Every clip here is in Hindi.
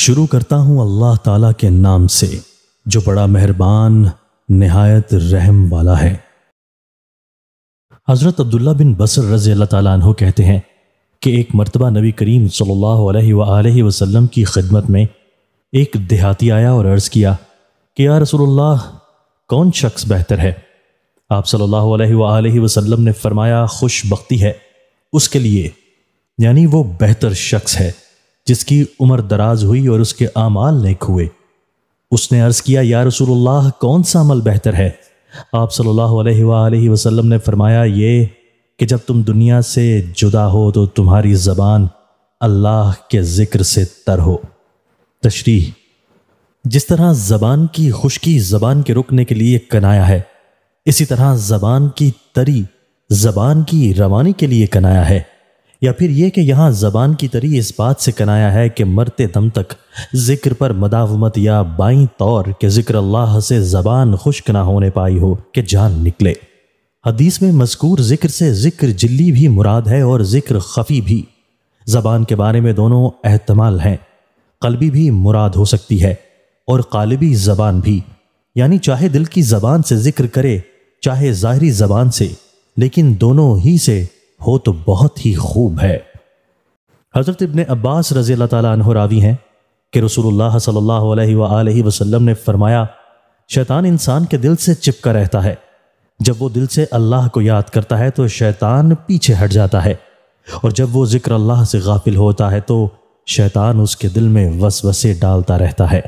शुरू करता हूँ अल्लाह ताला के नाम से जो बड़ा मेहरबान नहायत रहम वाला है हज़रत अब्दुल्ला बिन बसर रज़ी अल्लाह तु कहते हैं कि एक मरतबा नबी करीम सल्लल्लाहु अलैहि वसल्लम की खिदमत में एक देहाती आया और अर्ज़ किया कि या रसूलुल्लाह कौन शख्स बेहतर है आप सल्लल्लाहु अलैहि वसल्लम ने फरमाया खुश बख्ती है उसके लिए यानी वो बेहतर शख्स है जिसकी उम्र दराज हुई और उसके आमाल नेक हुए उसने अर्ज़ किया या रसूलुल्लाह कौन सा अमल बेहतर है आप सल्लल्लाहु अलैहि वसल्लम ने फरमाया ये कि जब तुम दुनिया से जुदा हो तो तुम्हारी ज़बान अल्लाह के ज़िक्र से तर हो तशरी जिस तरह ज़बान की खुशकी ज़बान के रुकने के लिए कनाया है इसी तरह ज़बान की तरी ज़बान की रवानी के लिए कनाया है या फिर ये कि यहाँ जबान की तरी इस बात से कनाया है कि मरते दम तक जिक्र पर मदावमत या बाई तौर के जिक्र अल्लाह से जबान खुश्क ना होने पाई हो कि जान निकले हदीस में मजकूर जिक्र से जिक्र जिल्ली भी मुराद है और जिक्र खफी भी जबान के बारे में दोनों अहतमाल हैं कलबी भी मुराद हो सकती है और कालबी जबान भी यानी चाहे दिल की जबान से जिक्र करे चाहे ज़ाहरी जबान से लेकिन दोनों ही से हो तो बहुत ही खूब है हज़रत इब्ने अब्बास रज़ी अल्लाह ताली रावी हैं कि रसूलुल्लाह सल्लल्लाहु अलैहि वसल्लम ने फरमाया शैतान इंसान के दिल से चिपका रहता है जब वो दिल से अल्लाह को याद करता है तो शैतान पीछे हट जाता है और जब वो ज़िक्र अल्लाह से गाफिल होता है तो शैतान उसके दिल में वसवसे डालता रहता है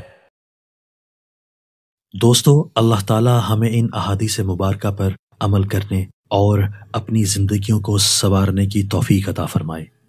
दोस्तों अल्लाह ताला हमें इन अहादी से मुबारक पर अमल करने और अपनी ज़िंदगियों को संवारने की तोफ़ी अदा फरमाए